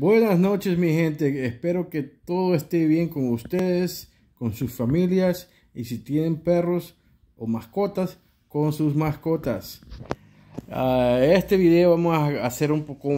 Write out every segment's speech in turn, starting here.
Buenas noches mi gente, espero que todo esté bien con ustedes, con sus familias y si tienen perros o mascotas, con sus mascotas. Ah, este video vamos a hacer un poco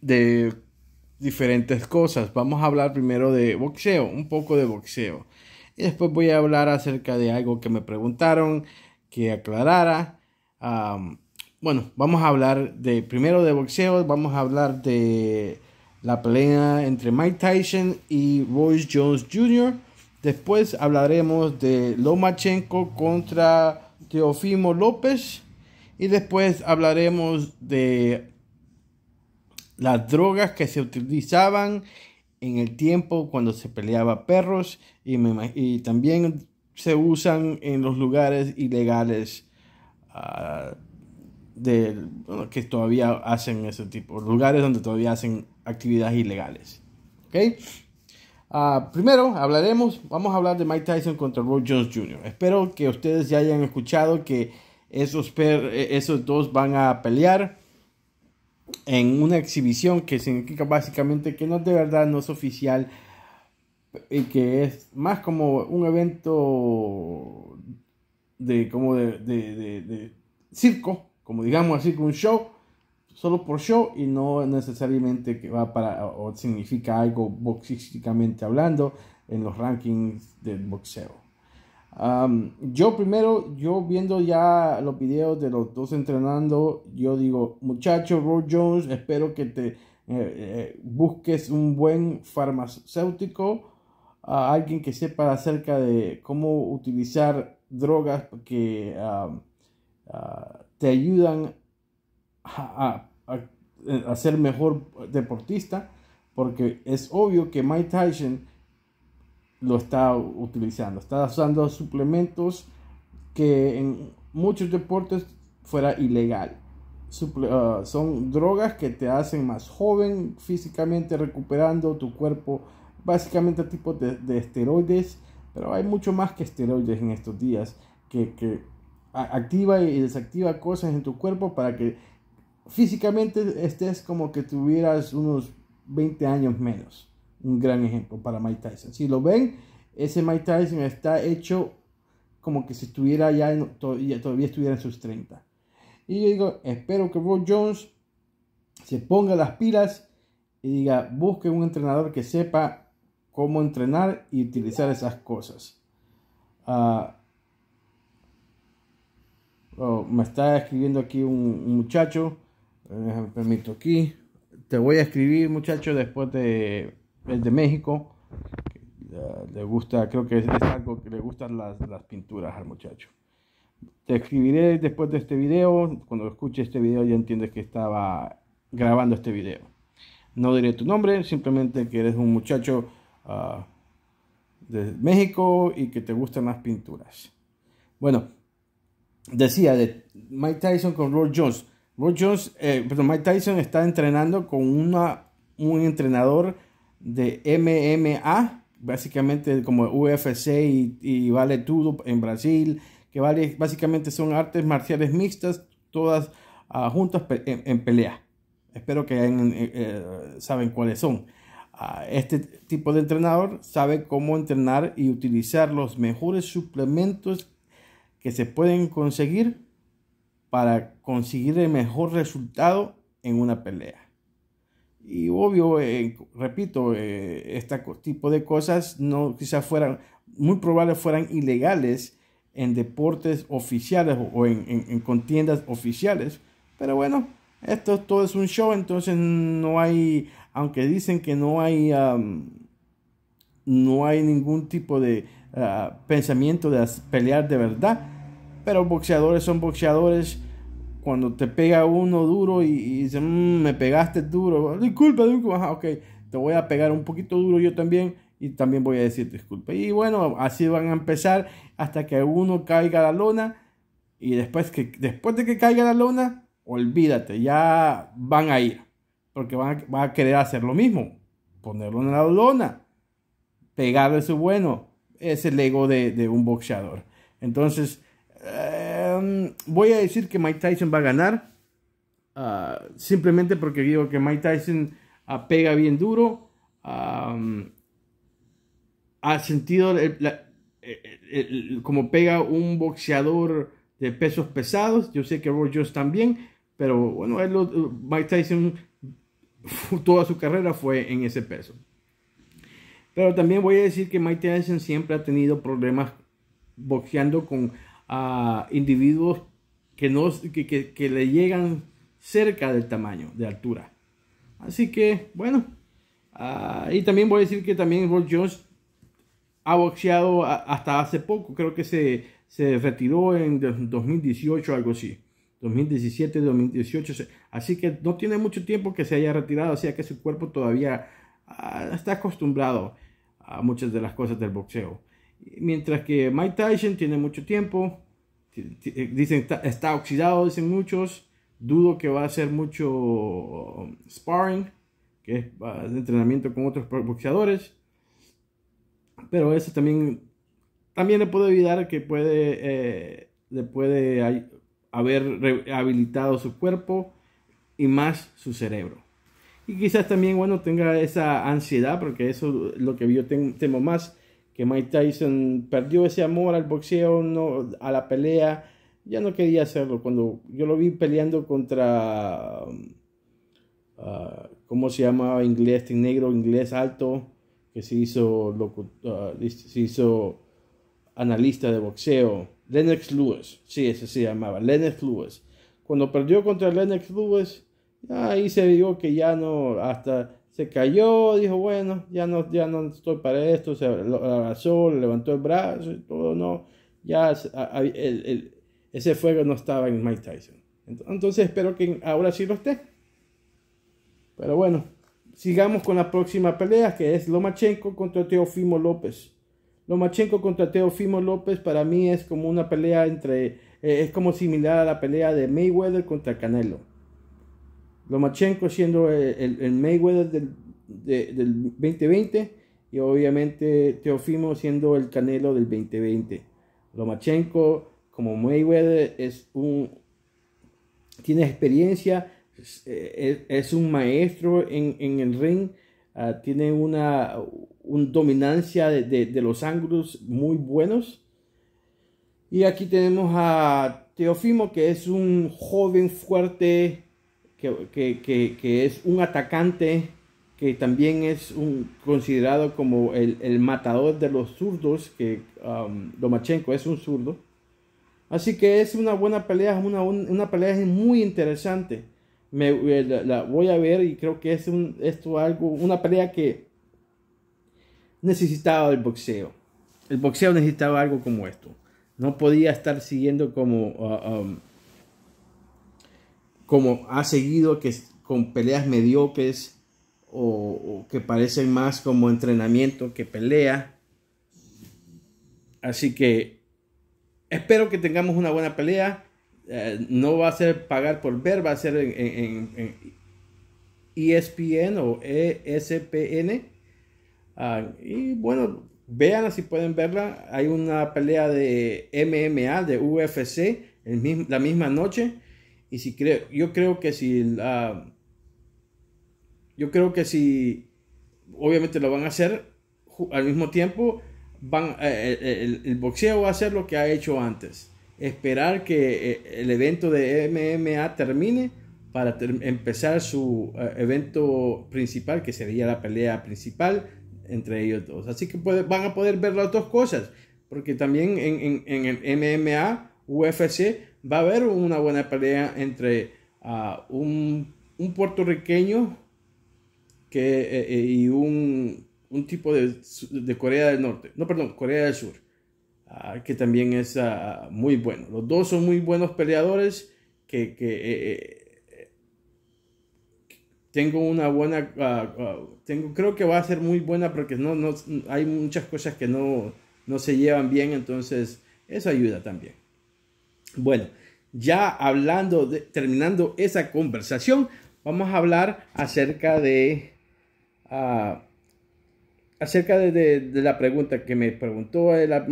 de diferentes cosas. Vamos a hablar primero de boxeo, un poco de boxeo. Y después voy a hablar acerca de algo que me preguntaron, que aclarara. Ah, bueno, vamos a hablar de primero de boxeo, vamos a hablar de la pelea entre Mike Tyson y Royce Jones Jr. Después hablaremos de Lomachenko contra Teofimo López. Y después hablaremos de las drogas que se utilizaban en el tiempo cuando se peleaba perros y, también se usan en los lugares ilegales ah, de, que todavía hacen ese tipo, lugares donde todavía hacen actividades ilegales. Ah, primero hablaremos, vamos a hablar de Mike Tyson contra Roy Jones Jr. Espero que ustedes ya hayan escuchado que esos, e, esos dos van a pelear en una exhibición que significa básicamente que no de verdad no es oficial y que es más como un evento de como de, circo, como digamos así, un show solo por show y no necesariamente que va para o significa algo boxísticamente hablando en los rankings del boxeo. yo primero, yo viendo ya los videos de los dos entrenando, yo digo, muchacho, Roy Jones, espero que te eh, eh, busques un buen farmacéutico, alguien que sepa acerca de cómo utilizar drogas que ah, te ayudan a, ser mejor deportista, porque es obvio que Mike Tyson lo está utilizando, está usando suplementos que en muchos deportes fuera ilegal. Ah, son drogas que te hacen más joven físicamente, recuperando tu cuerpo, básicamente tipo de, esteroides, pero hay mucho más que esteroides en estos días que activa y desactiva cosas en tu cuerpo para que físicamente este es como que tuvieras unos 20 años menos. Un gran ejemplo para Mike Tyson. Si lo ven, ese Mike Tyson está hecho como que si estuviera ya, en, todavía, estuviera en sus 30. Y yo digo, espero que Rob Jones se ponga las pilas y diga, busque un entrenador que sepa cómo entrenar y utilizar esas cosas. Ah, oh, me está escribiendo aquí un muchacho permito aquí. Te voy a escribir, muchacho después de de México. Le gusta, creo que es, algo que le gustan las, pinturas al muchacho. Te escribiré después de este video. Cuando escuche este video ya entiendes que estaba grabando este video. No diré tu nombre, simplemente que eres un muchacho ah, de México y que te gustan las pinturas. Bueno, decía de Mike Tyson con Roll Jones. Muchos, eh, pero Mike Tyson está entrenando con una, un entrenador de MMA, básicamente como UFC y, Vale Tudo en Brasil, que vale, básicamente son artes marciales mixtas, todas ah, juntas en, pelea. Espero que eh, eh, saben cuáles son. Ah, este tipo de entrenador sabe cómo entrenar y utilizar los mejores suplementos que se pueden conseguir para conseguir el mejor resultado en una pelea. Y obvio, eh, repito, eh, este tipo de cosas no quizás fueran, muy probable fueran ilegales en deportes oficiales o, en, contiendas oficiales. Pero bueno, esto todo es un show, entonces no hay, aunque dicen que no hay, no hay ningún tipo de ah, pensamiento de pelear de verdad pero boxeadores son boxeadores. Cuando te pega uno duro y, y mm, me pegaste duro, disculpa, disculpa, ok, te voy a pegar un poquito duro yo también y también voy a decir disculpe Y bueno, así van a empezar hasta que uno caiga a la lona y después, que, después de que caiga la lona, olvídate, ya van a ir, porque van a, querer hacer lo mismo, ponerlo en la lona, pegarle su bueno, es el ego de, de un boxeador. Entonces, Em, voy a decir que Mike Tyson va a ganar. Ah, simplemente porque digo que Mike Tyson ah, pega bien duro. ha sentido como pega un boxeador de pesos pesados. Yo sé que Roy también. Pero bueno, Mike Tyson toda su carrera fue en ese peso. Pero también voy a decir que Mike Tyson siempre ha tenido problemas boxeando con a individuos que, no, que, que, le llegan cerca del tamaño, de altura. Así que, bueno. Ah, y también voy a decir que también Roy Jones ha boxeado hasta hace poco. Creo que se, retiró en 2018, algo así. 2017, 2018. Así que no tiene mucho tiempo que se haya retirado. así sea que su cuerpo todavía ah, está acostumbrado a muchas de las cosas del boxeo. Mientras que Mike Tyson tiene mucho tiempo, eh, dicen está, oxidado, dicen muchos. Dudo que va a hacer mucho um, sparring, que es entrenamiento con otros boxeadores. Pero eso también, también le puede evitar que puede, eh, le puede haber rehabilitado su cuerpo y más su cerebro. Y quizás también, bueno, tenga esa ansiedad, porque eso es lo que yo temo más que Mike Tyson perdió ese amor al boxeo, a la pelea. Ya no quería hacerlo. Cuando yo lo vi peleando contra, um, uh, ¿cómo se llamaba? Inglés, este negro, inglés alto, que se hizo, uh, se hizo analista de boxeo. Lennox Lewis, sí, ese se llamaba, Lennox Lewis. Cuando perdió contra Lennox Lewis, ahí se vio que ya no, hasta se cayó, dijo, bueno, ya no, ya no estoy para esto, se abrazó, levantó el brazo y todo, no, ya ese fuego no estaba en Mike Tyson. Entonces espero que ahora sí lo esté. Pero bueno, sigamos con la próxima pelea que es Lomachenko contra Teofimo López. Lomachenko contra Teofimo López para mí es como una pelea entre, eh, es como similar a la pelea de Mayweather contra Canelo. Lomachenko siendo el, Mayweather del, 2020 y obviamente Teofimo siendo el Canelo del 2020. Lomachenko como Mayweather es un tiene experiencia, es, eh, un maestro en, el ring, ah, tiene una, dominancia de, los ángulos muy buenos. Y aquí tenemos a Teofimo, que es un joven fuerte, que, es un atacante que también es un, considerado como el, matador de los zurdos, que domachenko um, es un zurdo. Así que es una buena pelea, una, una pelea muy interesante. Me, eh, la, voy a ver y creo que es esto algo, una pelea que necesitaba el boxeo. El boxeo necesitaba algo como esto. No podía estar siguiendo como... Uh, um, como ha seguido que con peleas mediocres o, que parecen más como entrenamiento que pelea. Así que espero que tengamos una buena pelea. Eh, no va a ser pagar por ver, va a ser en, ESPN e o ESPN. Ah, y bueno, vean si pueden verla. Hay una pelea de MMA, de UFC, el la misma noche. Y si creo, yo creo que si yo creo que si, obviamente lo van a hacer al mismo tiempo, van, eh, eh, eh, el, boxeo va a hacer lo que ha hecho antes. Esperar que el evento de MMA termine para empezar su evento principal, que sería la pelea principal entre ellos dos. Así que van a poder ver las dos cosas, porque también en el MMA, UFC, va a haber una buena pelea entre ah, un, puertorriqueño eh, eh, y un, tipo de, Corea del Norte, no, perdón, Corea del Sur, ah, que también es ah, muy bueno. Los dos son muy buenos peleadores que, eh, tengo una buena, tengo, creo que va a ser muy buena porque no, no, hay muchas cosas que no, no se llevan bien, entonces eso ayuda también. Bueno, ya hablando, terminando esa conversación, vamos a hablar acerca de, ah, acerca de, la pregunta que me preguntó eh, la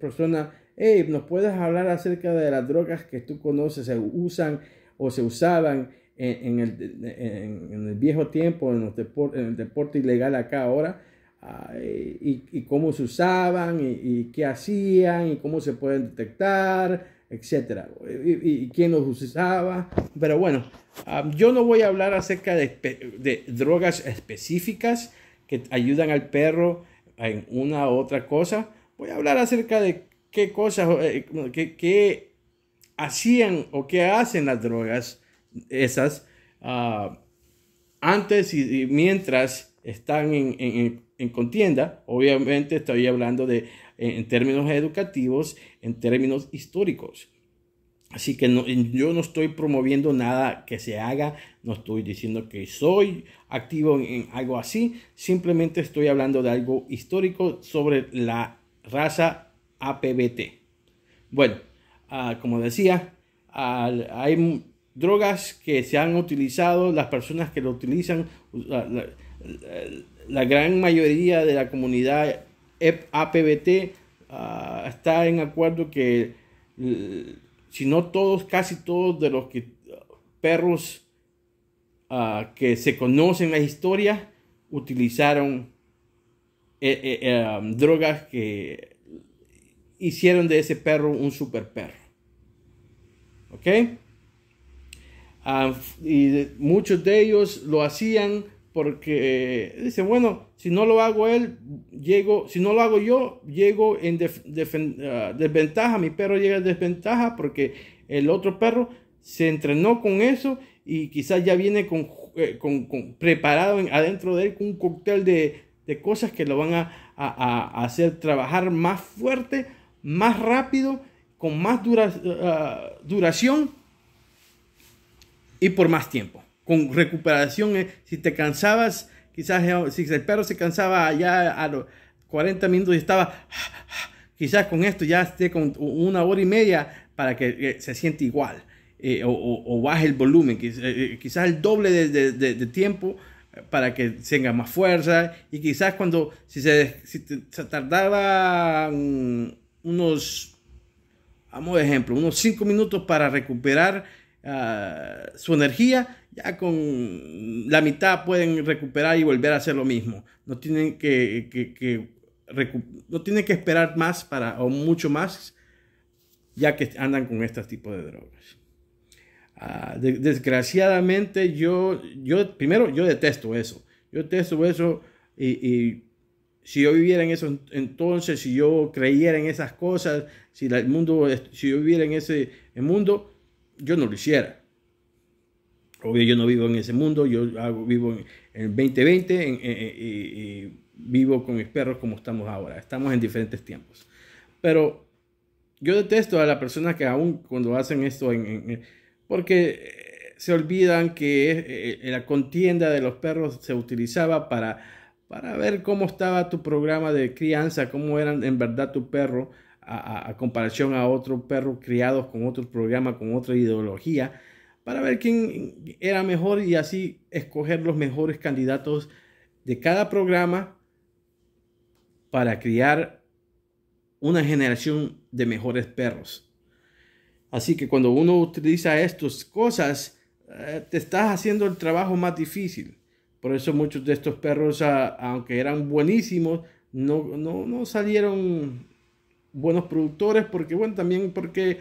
persona, hey, ¿nos puedes hablar acerca de las drogas que tú conoces, se usan o se usaban en, el, en, viejo tiempo, en, el deporte ilegal acá ahora? y, cómo se usaban y, y qué hacían y cómo se pueden detectar etcétera, y, quién los usaba. Pero bueno, yo no voy a hablar acerca de, drogas específicas que ayudan al perro en una u otra cosa. Voy a hablar acerca de qué cosas, eh, qué, hacían o qué hacen las drogas esas ah, antes y, mientras están en contienda. Obviamente estoy hablando de en términos educativos, en términos históricos. Así que yo no estoy promoviendo nada que se haga, no estoy diciendo que soy activo en algo así, simplemente estoy hablando de algo histórico sobre la raza APBT. Bueno, ah, como decía, hay drogas que se han utilizado, las personas que lo utilizan, la gran mayoría de la comunidad e APBT ah, está en acuerdo que, si no todos, casi todos de los que, perros ah, que se conocen la historia utilizaron eh, eh, eh, um, drogas que hicieron de ese perro un super perro. ¿Ok? Ah, y muchos de ellos lo hacían porque eh, dice, bueno, si no lo hago él, si no lo hago yo, llego en ah, desventaja, mi perro llega en desventaja porque el otro perro se entrenó con eso y quizás ya viene eh, preparado adentro de él con un cóctel de, cosas que lo van a, hacer trabajar más fuerte, más rápido, con más ah, duración y por más tiempo con recuperación. Eh. Si te cansabas, quizás eh, si el perro se cansaba ya a los 40 minutos y estaba, quizás con esto ya esté con una hora y media para que eh, se siente igual. o, baje el volumen, quizás el doble de, tiempo para que tenga más fuerza y quizás cuando si se, se tardaba unos vamos de ejemplo unos 5 minutos para recuperar Ah, su energía, ya con la mitad pueden recuperar y volver a hacer lo mismo. No tienen que, no tienen que esperar más para, o mucho más, ya que andan con este tipo de drogas. Ah, desgraciadamente yo, yo, primero, yo detesto eso. Yo detesto eso y, si yo viviera en eso entonces, si yo creyera en esas cosas, si el mundo, si yo viviera en ese mundo, yo no lo hiciera. Obvio, yo no vivo en ese mundo, yo vivo en, el 2020 y vivo con mis perros como estamos ahora. Estamos en diferentes tiempos. Pero yo detesto a las personas que aún cuando hacen esto, porque eh, se olvidan que eh, eh, la contienda de los perros se utilizaba para, para ver cómo estaba tu programa de crianza, cómo eran en verdad tu perro a, comparación a otros perros criados con otro programa, con otra ideología, para ver quién era mejor y así escoger los mejores candidatos de cada programa para criar una generación de mejores perros. Así que cuando uno utiliza estas cosas, eh, te estás haciendo el trabajo más difícil. Por eso muchos de estos perros, ah, aunque eran buenísimos, no, no, no salieron buenos productores, porque bueno, también porque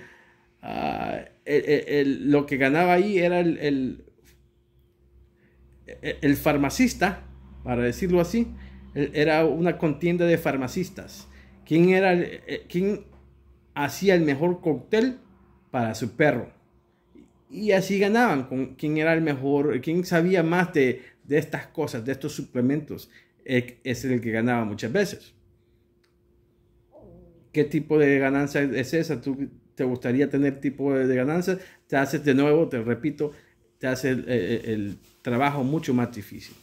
ah, lo que ganaba ahí era el, el, e, farmacista, para decirlo así, e, era una contienda de farmacistas. ¿Quién, era, e, quién hacía el mejor cóctel para su perro? Y así ganaban con quién era el mejor, quién sabía más de, de estas cosas, de estos suplementos, es el que ganaba muchas veces qué tipo de ganancia es esa, tú te gustaría tener tipo de, ganancia? ganancias, te haces de nuevo, te repito, te hace el, trabajo mucho más difícil.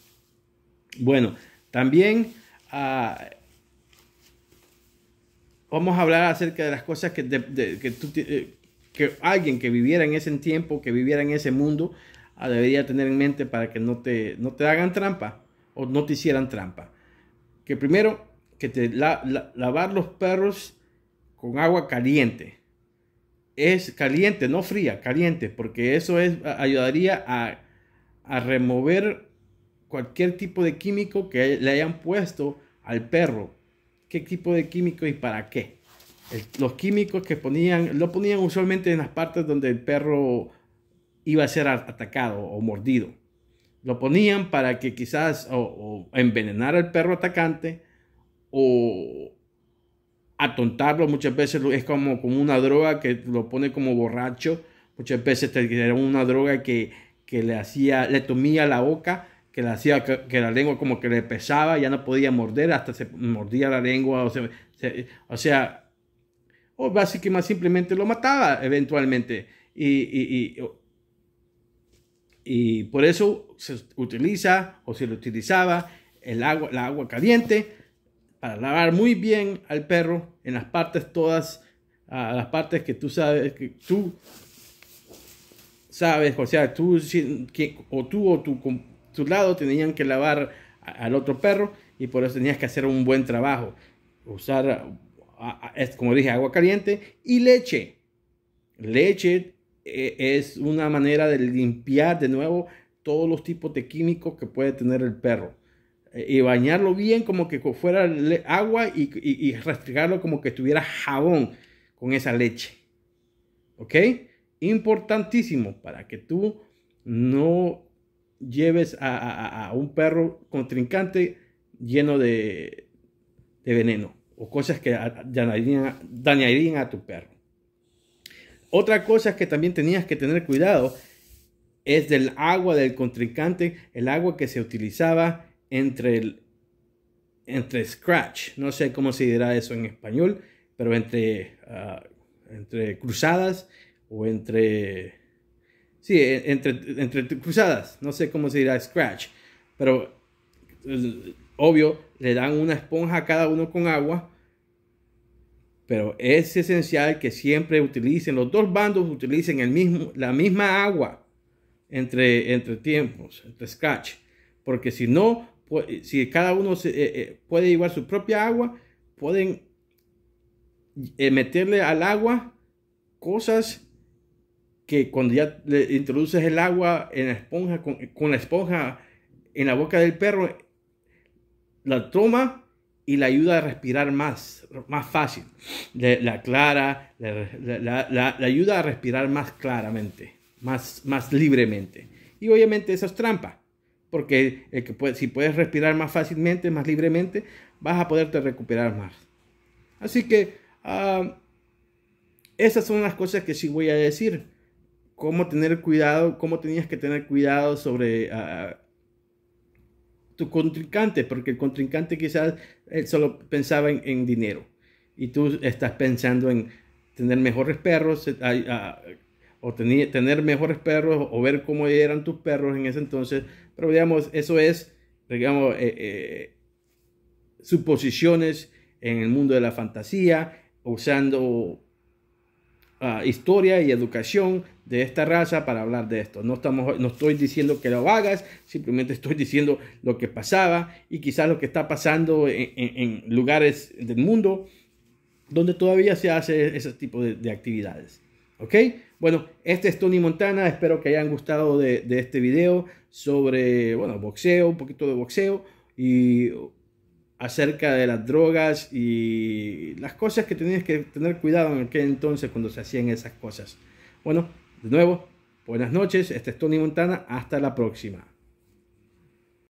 Bueno, también ah, vamos a hablar acerca de las cosas que, de, eh, que, alguien que viviera en ese tiempo, que viviera en ese mundo, ah, debería tener en mente para que no te, no te hagan trampa o no te hicieran trampa. Que primero, lavar los perros con agua caliente. Es caliente, no fría, caliente, porque eso es, ayudaría a, remover cualquier tipo de químico que le hayan puesto al perro. ¿Qué tipo de químico y para qué? los químicos que ponían, lo ponían usualmente en las partes donde el perro iba a ser atacado o mordido. Lo ponían para que quizás o, al perro atacante o atontarlo. Muchas veces es como, como una droga que lo pone como borracho. Muchas veces era una droga que, le hacía, le tomía la boca, que le hacía que, la lengua como que le pesaba, ya no podía morder, hasta se mordía la lengua, o, o sea, o básicamente simplemente lo mataba eventualmente. Y, y, por eso se utiliza o se lo utilizaba el agua, la agua caliente para lavar muy bien al perro en las partes todas, a las partes que tú sabes, que tú sabes, o sea, tú, que, o tú o tu, tu lado tenían que lavar al otro perro y por eso tenías que hacer un buen trabajo. Usar, como dije, agua caliente y leche. Leche eh, es una manera de limpiar de nuevo todos los tipos de químicos que puede tener el perro y bañarlo bien como que fuera agua y, y, como que estuviera jabón con esa leche. ¿Ok? Importantísimo para que tú no lleves a, un perro contrincante lleno de, veneno o cosas que dañarían, dañarían a tu perro. Otra cosa que también tenías que tener cuidado es del agua del contrincante, el agua que se utilizaba entre, el, entre Scratch, no sé cómo se dirá eso en español, pero entre, ah, entre cruzadas o entre... Sí, e, entre, entre cruzadas, no sé cómo se dirá Scratch, pero obvio, le dan una esponja a cada uno con agua, pero es esencial que siempre utilicen, los dos bandos utilicen el mismo, la misma agua entre, entre tiempos, entre scratch, porque si no, si cada uno eh, eh, puede llevar su propia agua, pueden eh, meterle al agua cosas que cuando ya le introduces el agua en la esponja, con, la esponja en la boca del perro, la toma y la ayuda a respirar más, más fácil. la clara, la, ayuda a respirar más claramente, más, más libremente. Y obviamente esas trampas porque si puedes respirar más fácilmente, más libremente, vas a poderte recuperar más. Así que ah, esas son las cosas que sí voy a decir. Cómo tener cuidado, cómo tenías que tener cuidado sobre ah, tu contrincante, porque el contrincante quizás eh, solo pensaba en, dinero y tú estás pensando en tener mejores perros eh, ah, o tener mejores perros o ver cómo eran tus perros en ese entonces pero digamos, eso es, digamos, eh, eh, suposiciones en el mundo de la fantasía, usando ah, historia y educación de esta raza para hablar de esto. No, estamos, no estoy diciendo que lo hagas, simplemente estoy diciendo lo que pasaba y quizás lo que está pasando en, lugares del mundo donde todavía se hace ese tipo de, actividades. ¿Ok? Bueno, este es Tony Montana, espero que hayan gustado de, de este video sobre, bueno, boxeo, un poquito de boxeo y acerca de las drogas y las cosas que tenías que tener cuidado en aquel entonces cuando se hacían esas cosas. Bueno, de nuevo, buenas noches, este es Tony Montana, hasta la próxima.